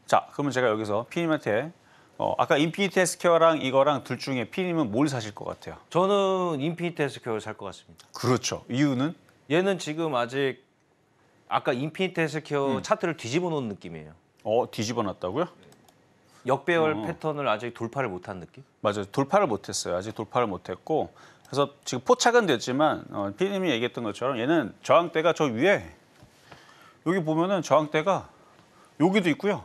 자, 그러면 제가 여기서 피님한테 어, 아까 인피니티 헬스케어랑 이거랑 둘 중에 피님은 뭘 사실 것 같아요? 저는 인피니티 헬스케어를 살 것 같습니다. 그렇죠. 이유는? 얘는 지금 아직 아까 인피니티 헬스케어 음. 차트를 뒤집어 놓은 느낌이에요. 어, 뒤집어 놨다고요? 역배열 어. 패턴을 아직 돌파를 못한 느낌? 맞아요. 돌파를 못했어요. 아직 돌파를 못했고 그래서 지금 포착은 됐지만 어, 피님이 얘기했던 것처럼 얘는 저항대가 저 위에 여기 보면은 저항대가 여기도 있고요.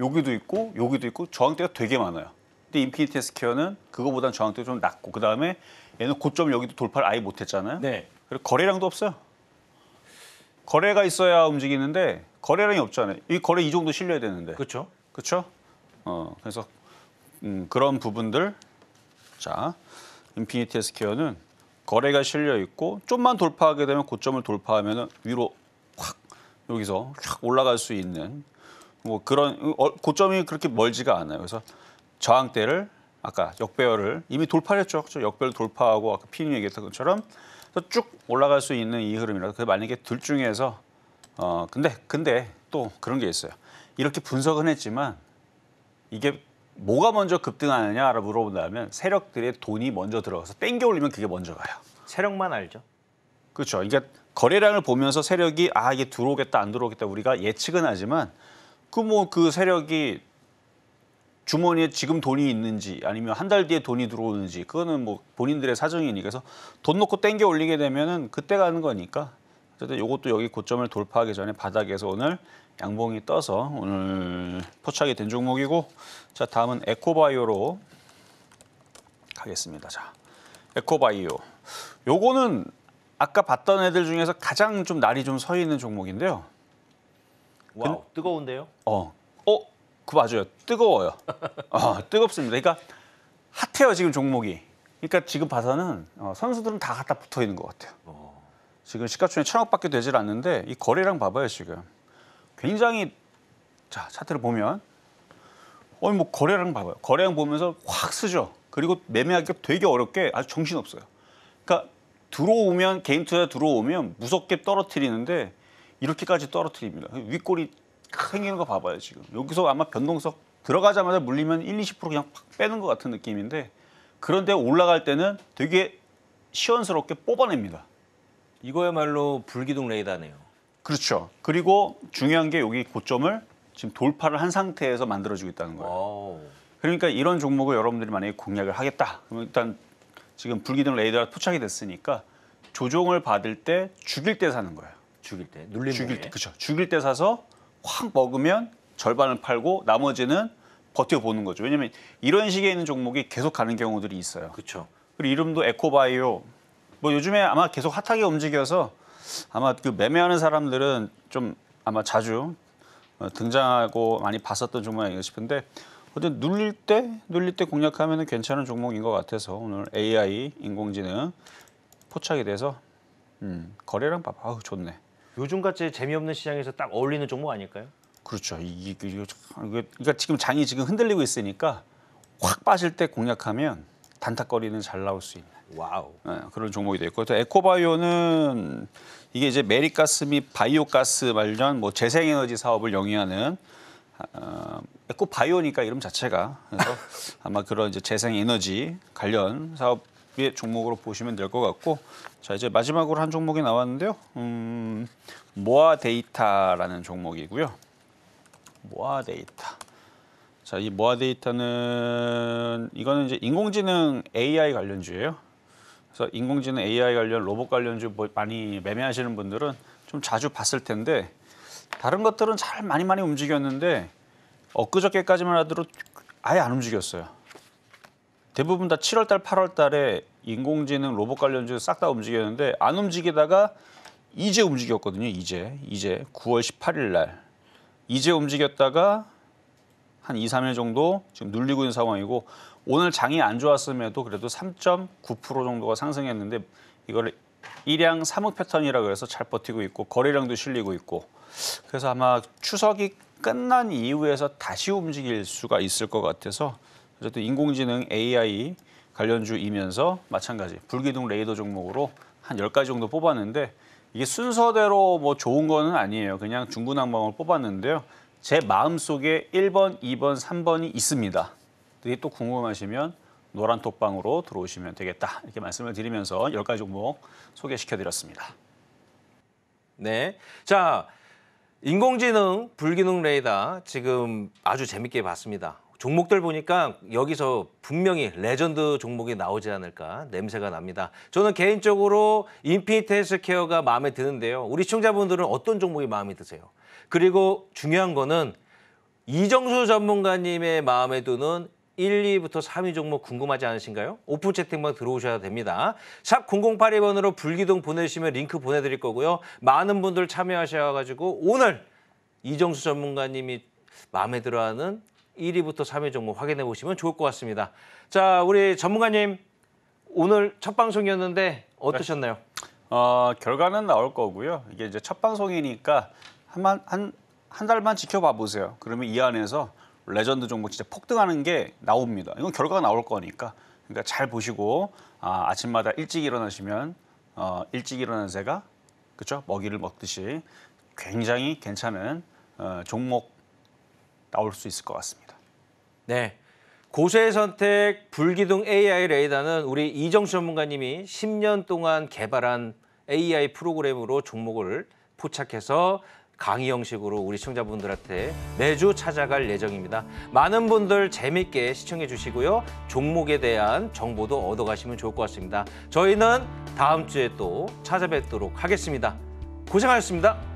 여기도 있고 여기도 있고 저항대가 되게 많아요. 근데 인피니티 스퀘어는 그거보단 저항대가 좀 낮고 그다음에 얘는 고점 여기도 돌파를 아예 못 했잖아요. 네. 그리고 거래량도 없어요. 거래가 있어야 움직이는데 거래량이 없잖아요. 이 거래 이 정도 실려야 되는데. 그렇죠. 그렇죠? 어, 그래서 음, 그런 부분들 자, 인피니티 스퀘어는 거래가 실려 있고 좀만 돌파하게 되면 고점을 돌파하면 위로 확 여기서 확 올라갈 수 있는 뭐 그런 어, 고점이 그렇게 멀지가 않아요. 그래서 저항대를 아까 역배열을 이미 돌파했죠. 그렇죠? 역배열 돌파하고 아까 피님 얘기했던 것처럼 쭉 올라갈 수 있는 이 흐름이라서 그 만약에 둘 중에서 어 근데 근데 또 그런 게 있어요. 이렇게 분석은 했지만 이게 뭐가 먼저 급등하느냐라고 물어본다면 세력들의 돈이 먼저 들어가서 땡겨 올리면 그게 먼저 가요. 세력만 알죠. 그렇죠. 그러니까 거래량을 보면서 세력이 아 이게 들어오겠다 안 들어오겠다 우리가 예측은 하지만 그뭐그 뭐 그 세력이 주머니에 지금 돈이 있는지 아니면 한 달 뒤에 돈이 들어오는지 그거는 뭐 본인들의 사정이니까 그래서 돈 놓고 땡겨 올리게 되면은 그때 가는 거니까 어쨌든 이것도 여기 고점을 돌파하기 전에 바닥에서 오늘 양봉이 떠서 오늘 포착이 된 종목이고 자 다음은 에코바이오로 가겠습니다 자 에코바이오 요거는 아까 봤던 애들 중에서 가장 좀 날이 좀 서 있는 종목인데요 와우, 뜨거운데요? 어, 어, 그 맞아요. 뜨거워요. 어, 뜨겁습니다. 그러니까 핫해요 지금 종목이. 그러니까 지금 봐서는 어, 선수들은 다 갖다 붙어 있는 것 같아요. 어. 지금 시가총액 천억밖에 되질 않는데 이 거래량 봐봐요 지금. 굉장히 자 차트를 보면 어니 뭐 거래량 봐봐요. 거래량 보면서 확 쓰죠. 그리고 매매하기가 되게 어렵게 아주 정신없어요. 그러니까 들어오면 개인 투자 들어오면 무섭게 떨어뜨리는데 이렇게까지 떨어뜨립니다. 윗골이 생기는 거 봐봐요 지금. 여기서 아마 변동석 들어가자마자 물리면 1, 20% 그냥 팍 빼는 것 같은 느낌인데 그런데 올라갈 때는 되게 시원스럽게 뽑아냅니다. 이거야말로 불기둥 레이더네요. 그렇죠. 그리고 중요한 게 여기 고점을 지금 돌파를 한 상태에서 만들어지고 있다는 거예요. 와 그러니까 이런 종목을 여러분들이 만약에 공략을 하겠다. 그러면 일단 지금 불기둥 레이더가 포착이 됐으니까 조종을 받을 때 죽일 때 사는 거예요. 죽일 때, 눌림 죽일 때, 그렇죠. 죽일 때 사서 확 먹으면 절반을 팔고 나머지는 버텨보는 거죠. 왜냐면 이런 식에 있는 종목이 계속 가는 경우들이 있어요. 그렇죠. 그리고 이름도 에코바이오. 뭐 요즘에 아마 계속 핫하게 움직여서 아마 그 매매하는 사람들은 좀 아마 자주 어, 등장하고 많이 봤었던 종목이 아닌가 싶은데 어쨌든 눌릴 때 눌릴 때 공략하면 괜찮은 종목인 것 같아서 오늘 AI 인공지능 포착이 돼서 음, 거래량 봐봐 아우 좋네. 요즘같이 재미없는 시장에서 딱 어울리는 종목 아닐까요? 그렇죠. 이, 이, 그, 이, 그러니까 지금 장이 지금 흔들리고 있으니까 확 빠질 때 공략하면 단타거리는 잘 나올 수 있는 와우. 네, 그런 종목이 되어 있고 또 에코바이오는 이게 이제 메리가스 및 바이오가스 관련 뭐 재생에너지 사업을 영위하는 어, 에코바이오니까 이름 자체가 그래서 아마 그런 이제 재생에너지 관련 사업 위의 종목으로 보시면 될 것 같고 자 이제 마지막으로 한 종목이 나왔는데요. 음, 모아 데이터라는 종목이고요. 모아 데이터. 자, 이 모아 데이터는 이거는 이제 인공지능 AI 관련주예요. 그래서 인공지능 AI 관련 로봇 관련주 뭐 많이 매매하시는 분들은 좀 자주 봤을 텐데 다른 것들은 잘 많이 많이 움직였는데 엊그저께까지만 하더라도 아예 안 움직였어요. 대부분 다 7월 달, 8월 달에 인공지능 로봇 관련주 싹 다 움직였는데 안 움직이다가 이제 움직였거든요. 이제 이제 9월 18일 날 이제 움직였다가 한 2, 3일 정도 지금 눌리고 있는 상황이고 오늘 장이 안 좋았음에도 그래도 3.9% 정도가 상승했는데 이거를 일양 삼흑 패턴이라고 해서 잘 버티고 있고 거래량도 실리고 있고 그래서 아마 추석이 끝난 이후에서 다시 움직일 수가 있을 것 같아서 그래서 인공지능 AI 관련주이면서 마찬가지 불기둥 레이더 종목으로 한1 0가지 정도 뽑았는데 이게 순서대로 뭐 좋은 거는 아니에요. 그냥 중구난방을 뽑았는데요. 제 마음속에 1번, 2번, 3번이 있습니다. 또 궁금하시면 노란 톡방으로 들어오시면 되겠다. 이렇게 말씀을 드리면서 10가지 종목 소개시켜드렸습니다. 네. 자, 인공지능 불기능 레이더 지금 아주 재밌게 봤습니다. 종목들 보니까 여기서 분명히 레전드 종목이 나오지 않을까 냄새가 납니다. 저는 개인적으로 인피니트 헬스케어가 마음에 드는데요. 우리 시청자분들은 어떤 종목이 마음에 드세요? 그리고 중요한 거는 이정수 전문가님의 마음에 드는 1, 2부터 3위 종목 궁금하지 않으신가요? 오픈 채팅방 들어오셔야 됩니다. 샵 0082번으로 불기둥 보내주시면 링크 보내드릴 거고요. 많은 분들 참여하셔가지고 오늘 이정수 전문가님이 마음에 들어하는 1위부터 3위 종목 확인해 보시면 좋을 것 같습니다. 자, 우리 전문가님 오늘 첫 방송이었는데 어떠셨나요? 네. 어, 결과는 나올 거고요. 이게 이제 첫 방송이니까 한한 한, 한 달만 지켜봐 보세요. 그러면 이 안에서 레전드 종목 진짜 폭등하는 게 나옵니다. 이건 결과가 나올 거니까. 그러니까 잘 보시고 아, 아침마다 일찍 일어나시면 어, 일찍 일어난 새가 그렇죠? 먹이를 먹듯이 굉장히 괜찮은 어, 종목 나올 수 있을 것 같습니다. 네. 고세의 선택 불기둥 AI 레이더는 우리 이정수 전문가님이 10년 동안 개발한 AI 프로그램으로 종목을 포착해서 강의 형식으로 우리 시청자분들한테 매주 찾아갈 예정입니다. 많은 분들 재밌게 시청해 주시고요. 종목에 대한 정보도 얻어가시면 좋을 것 같습니다. 저희는 다음 주에 또 찾아뵙도록 하겠습니다. 고생하셨습니다.